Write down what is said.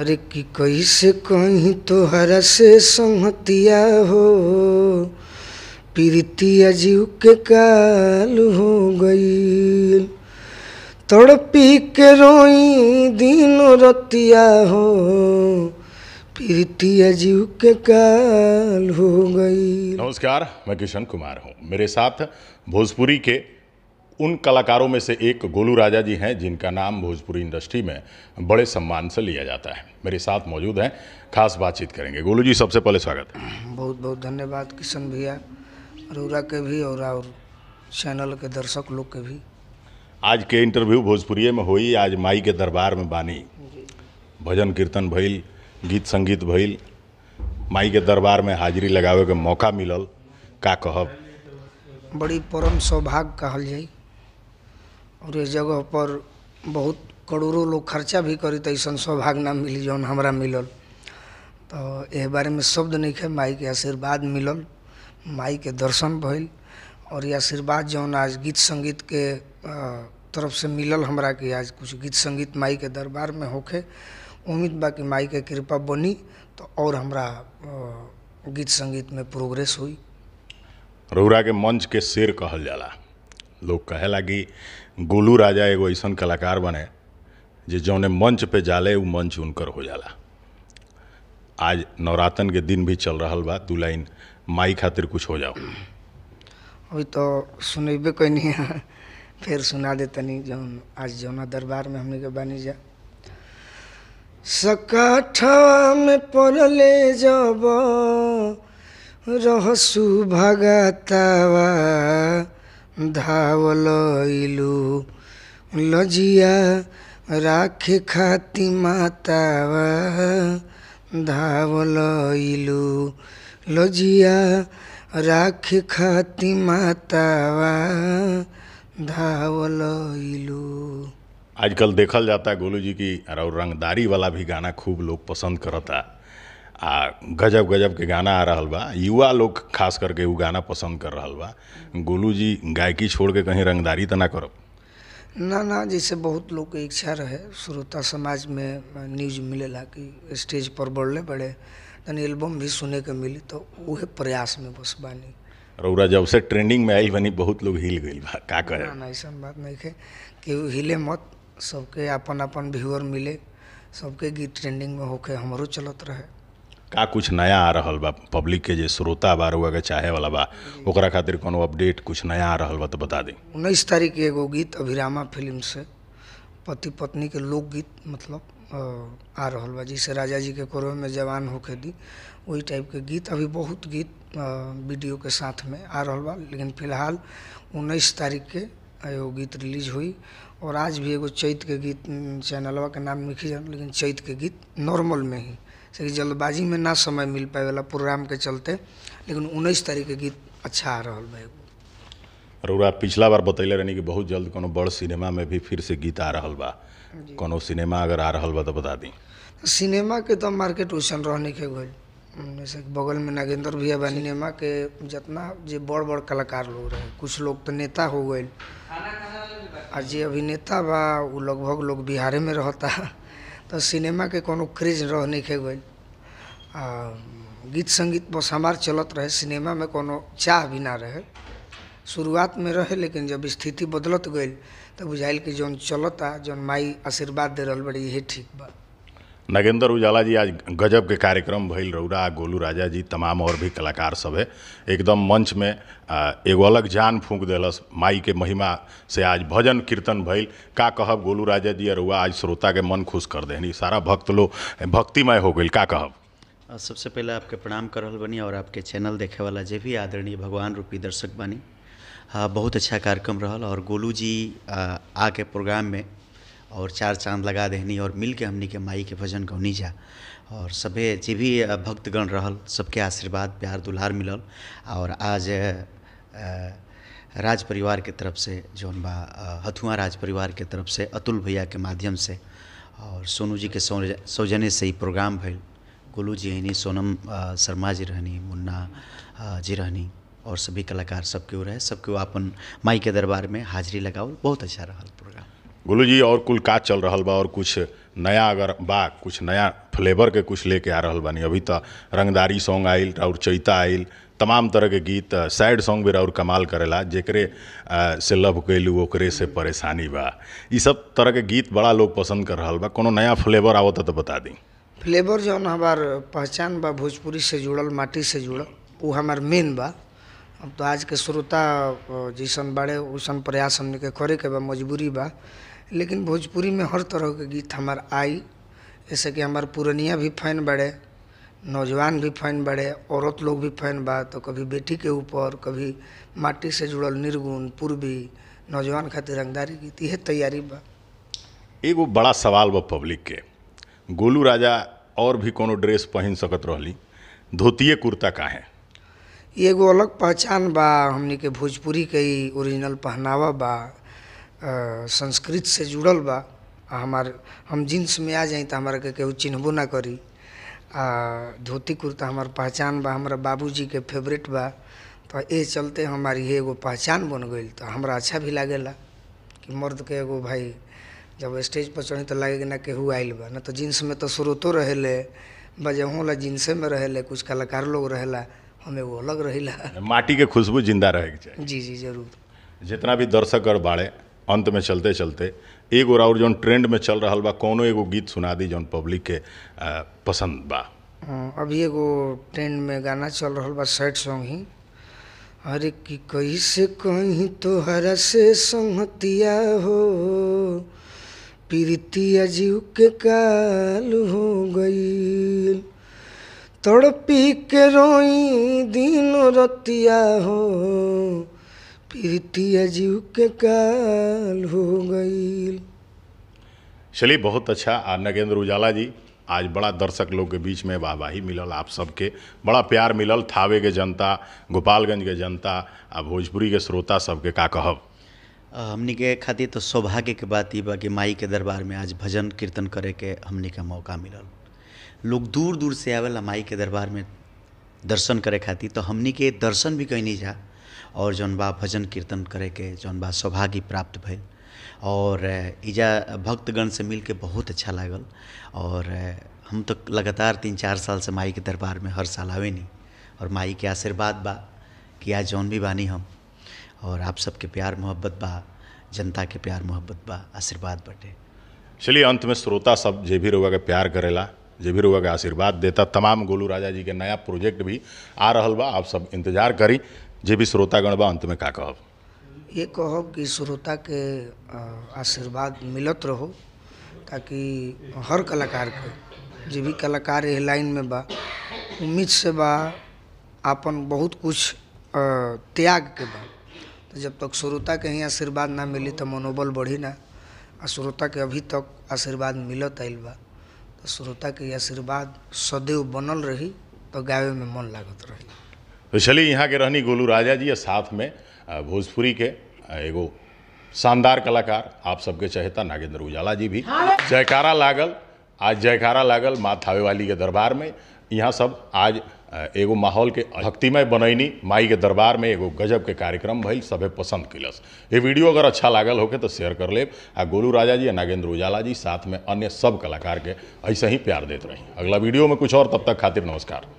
अरे कि कैसे कहीं तोहरा से संहतिया हो प्रीतिया जीव के काल हो गई तड़पी के रोई दिन रतिया हो प्रीतिया जीव के काल हो गई नमस्कार मैं किशन कुमार हूँ मेरे साथ भोजपुरी के उन कलाकारों में से एक गोलू राजा जी हैं जिनका नाम भोजपुरी इंडस्ट्री में बड़े सम्मान से लिया जाता है मेरे साथ मौजूद हैं खास बातचीत करेंगे गोलू जी सबसे पहले स्वागत है बहुत बहुत धन्यवाद किशन भैया अरोरा के भी और और चैनल के दर्शक लोग के भी आज के इंटरव्यू भोजपुरी में हुई आज माई के दरबार में बानी भजन कीर्तन भइल गीत संगीत भइल माई के दरबार में हाजिरी लगावे के मौका मिलल का कहब बड़ी परम सौभाग्य कहा जाए और इस जगह पर बहुत करोड़ों लोग खर्चा भी करी तो ऐसा सौभाग्य ना मिली जौन हमारा मिलल तो यह बारे में शब्द नहीं है माई के आशीर्वाद मिलल माई के दर्शन भइल और ये आशीर्वाद जौन आज गीत संगीत के तरफ से मिलल हमरा के आज कुछ गीत संगीत माई के दरबार में होके उम्मीद बा कि माई के कृपा बनी तो और हमरा गीत संगीत में प्रोग्रेस हुई रौरा के मंच के शेर कहल जाला लोग कहेला कि गोलू राजा एगो ऐसा कलाकार बने जे जौने मंच पे जाले उ मंच उनकर हो जाला आज नवरात्र के दिन भी चल रहा बा दू लाइन माई खातिर कुछ हो जाओ अभी तो सुनेबे है फिर सुना दे तनी जो आज जौना दरबार में हमने के बनी जा सकाठा में पड़ले जब रहसु भगतावा धावल इलू लजिया राख खाती मातावा धावल इलू लजिया राख खाती मातावा धावल इलू आजकल देखल जाता है गोलू जी की और रंगदारी वाला भी गाना खूब लोग पसंद करता आ गजब गजब के गाना आ रहा बा युवा लोग खास करके वो गाना पसंद कर रहा बा गोलू जी गायकी छोड़ के कहीं रंगदारी तो ना करब ना ना जैसे बहुत लोग के इच्छा रहे श्रोता समाज में न्यूज ला कि स्टेज पर बढ़ले बड़े तनी एल्बम भी सुने के मिली तो वह प्रयास में बस बानी रौरा जब से ट्रेंडिंग में आई बनी बहुत लोग हिल गई बा का ना, ना ऐसा बात नहीं है कि हिले मत सबके अपन अपन व्यूअर मिले सबके गीत ट्रेंडिंग में होके हमरो चलत रहे का कुछ नया आ रहा बा पब्लिक के जो श्रोता बा के चाहे वाला बा ओकरा खातिर कोनो अपडेट कुछ नया आ रहा बा तो बता दी उन्नीस तारीख के एगो गीत अभिरामा फिल्म से पति पत्नी के लोकगीत मतलब आ रहा बा जैसे राजा जी के कोरो में जवान होके दी वही टाइप के गीत अभी बहुत गीत वीडियो के साथ में आ रहा बा लेकिन फिलहाल उन्नीस तारीख के एगो गीत रिलीज हुई और आज भी एगो चैत के गीत चैनलवा के नाम लिखी जा लेकिन चैत के गीत नॉर्मल में ही से जल्दबाजी में ना समय मिल पाए वाला प्रोग्राम के चलते लेकिन उन्नीस तारीख के गीत अच्छा आ रहा है रउरा पिछला बार बतैले रहनी कि बहुत जल्द कोनो बड़ सिनेमा में भी फिर से गीत आ रहा बा कोनो सिनेमा अगर आ रहा बा तो बता दी सिनेमा के तो मार्केट वैसन रहने के गई जैसे बगल में नागेंद्र भैया बा सिनेमा के जितना जो बड़ बड़ कलाकार लोग रहे कुछ लोग तो नेता हो गए आ जे अभिनेता बा वो लगभग लोग बिहारे में रहता तो सिनेमा के कोनो क्रेज रहने के गई आ गीत संगीत बस हमार चलत रहे सिनेमा में कोनो चाह भी ना रहे शुरुआत में रहे लेकिन जब स्थिति बदलत गई तो बुझाइल कि जौन चलता जौन माई आशीर्वाद दे रहा बड़ी यही ठीक बात नगेंद्र उजाला जी आज गजब के कार्यक्रम भइल रौरा गोलू राजा जी तमाम और भी कलाकार सब है एकदम मंच में एगो अलग जान फूंक दिलस माई के महिमा से आज भजन कीर्तन भल का कहब गोलू राजा जी अरुआ आज श्रोता के मन खुश कर देनी सारा भक्त लोग भक्तिमय हो गई का कहब सबसे पहले आपके प्रणाम कर बनी और आपके चैनल देखे वाला जे भी आदरणीय भगवान रूपी दर्शक बनी हाँ बहुत अच्छा कार्यक्रम रहा और गोलू जी आके प्रोग्राम में और चार चांद लगा देनी और मिल के हमनी के माई के भजन गौनी जा और सभे जे भी भक्तगण रहल सबके आशीर्वाद प्यार दुलार मिलल और आज राज परिवार के तरफ से जौन बा हथुआ राज परिवार के तरफ से अतुल भैया के माध्यम से और सोनू जी के सौजने से ही प्रोग्राम भेल गोलू जी रहनी सोनम शर्मा जी रहनी मुन्ना जी रहनी और सभी कलाकार सब केहू रहे सब अपन माई के दरबार में हाजिरी लगाओ बहुत अच्छा रहा प्रोग्राम गोलू जी और कुल का चल रहा बा और कुछ नया अगर बा कुछ नया फ्लेवर के कुछ लेके आ रहा बानी अभी तो रंगदारी सॉन्ग आइल और चैता आइल तमाम तरह के गीत सैड सॉन्ग भी और कमाल करेला जेकरे से लव कैलू ओकरे से परेशानी बा ये सब तरह के गीत बड़ा लोग पसंद कर रहा बा कोनो नया फ्लेवर आव तो बता दी फ्लेवर जो हमार पहचान बा भोजपुरी से जुड़ल माटी से जुड़ल वो हमार मेन बा अब तो आज के श्रोता जैसन बड़े वैसन प्रयास हमने के करे के बा मजबूरी बा लेकिन भोजपुरी में हर तरह के गीत हमार आई जैसे कि हमार पुरनिया भी फैन बढ़े नौजवान भी फैन बढ़े औरत लोग भी फैन बा तो कभी बेटी के ऊपर कभी माटी से जुड़ल निर्गुण पूर्वी नौजवान खातिर रंगदारी गीत यह तैयारी बा एगो बड़ा सवाल बा पब्लिक के गोलू राजा और भी कोनो ड्रेस पहन सकत रहली धोतिए कुर्ता काहे एगो अलग पहचान बा हमनी के भोजपुरी के ओरिजिनल पहनावा बा संस्कृत से जुड़ल बा आ हमार हम जींस में आ जाई तो हमारा के केहू चिन्हबो ना करी आ धोती कुर्ता हमार पहचान बा हमारा बाबूजी के फेवरेट बा तो ये चलते हमारी एगो पहचान बन गए तो हमारा अच्छा भी ला कि मर्द के एगो भाई जब स्टेज पर चढ़ी तो लगे ना केहू आएल बा ना तो जींस में तो स्रोतो रहेले बजहों ला जिनसे में रहेले कुछ कलाकार लोग रहला हमें वो अलग रहिला माटी के खुशबू जिंदा रहे चाहिए जी जी जरूर जितना भी दर्शक और बाड़े अंत में चलते चलते एगो और जो ट्रेंड में चल रहा बा कौनो एगो गीत सुना दी जो पब्लिक के पसंद बा हाँ, अभी एगो ट्रेंड में गाना चल रहा बा सैड सॉन्ग ही अरे कि कैसे कहीं तोहरा से संहतिया हो पीरतिया जीव के काल हो गई तड़पी के रोई दिन रतिया हो के काल हो गई चलिए बहुत अच्छा आ नगेंद्र उजाला जी आज बड़ा दर्शक लोग के बीच में वाहवाही मिलल आप सबके बड़ा प्यार मिलल थावे के जनता गोपालगंज के जनता आ भोजपुरी के श्रोता सबके का कहब हमने के खातिर तो सौभाग्य के बात ये बा कि माई के दरबार में आज भजन कीर्तन करे के हमने के मौका मिलल लोग दूर दूर से आवेला माई के दरबार में दर्शन करे खातिर तो हमने के दर्शन भी कहीं नहीं जा और जौन बा भजन कीर्तन करे के जौन बा सौभाग्य प्राप्त भेल और इजा भक्तगण से के बहुत अच्छा लागल और हम तो लगातार तीन चार साल से माई के दरबार में हर साल आवे नहीं और माई के आशीर्वाद बा कि आज जौन भी बानी हम और आप सबके प्यार मोहब्बत बा जनता के प्यार मोहब्बत बा आशीर्वाद बटे चलिए अंत में श्रोता सब जे भी रोगा के प्यार करेला जे भी रोगा के आशीर्वाद देता तमाम गोलू राजा जी के नया प्रोजेक्ट भी आ रहा बा आप सब इंतजार करी जे भी श्रोतागण बा अंत में का कहब ये कहब कि श्रोता के आशीर्वाद मिलत रहो ताकि हर कलाकार के जो भी कलाकार ये लाइन में बा उम्मीद से बा आपन बहुत कुछ त्याग के बा तो जब तक श्रोता के ही आशीर्वाद ना मिली तो मनोबल बढ़ी ना आ श्रोता के अभी तक आशीर्वाद मिलत आएल बा तो श्रोता के आशीर्वाद सदैव बनल रही तो गावे में मन लागत रही तो चलिए यहाँ के रहनी गोलू राजा जी और साथ में भोजपुरी के एगो शानदार कलाकार आप सबके चहेता नागेंद्र उजाला जी भी हाँ। जयकारा लागल आज जयकारा लागल माँ थावे वाली के दरबार में यहाँ सब आज एगो माहौल के भक्तिमय बनैनी माई के दरबार में एगो गजब के कार्यक्रम भइल सब पसंद किलस ये वीडियो अगर अच्छा लागल होके तो शेयर कर ले आ गोलू राजा जी आ नागेंद्र उजाला जी साथ में अन्य सब कलाकार के ऐसे ही प्यार देते रही अगला वीडियो में कुछ और तब तक खातिर नमस्कार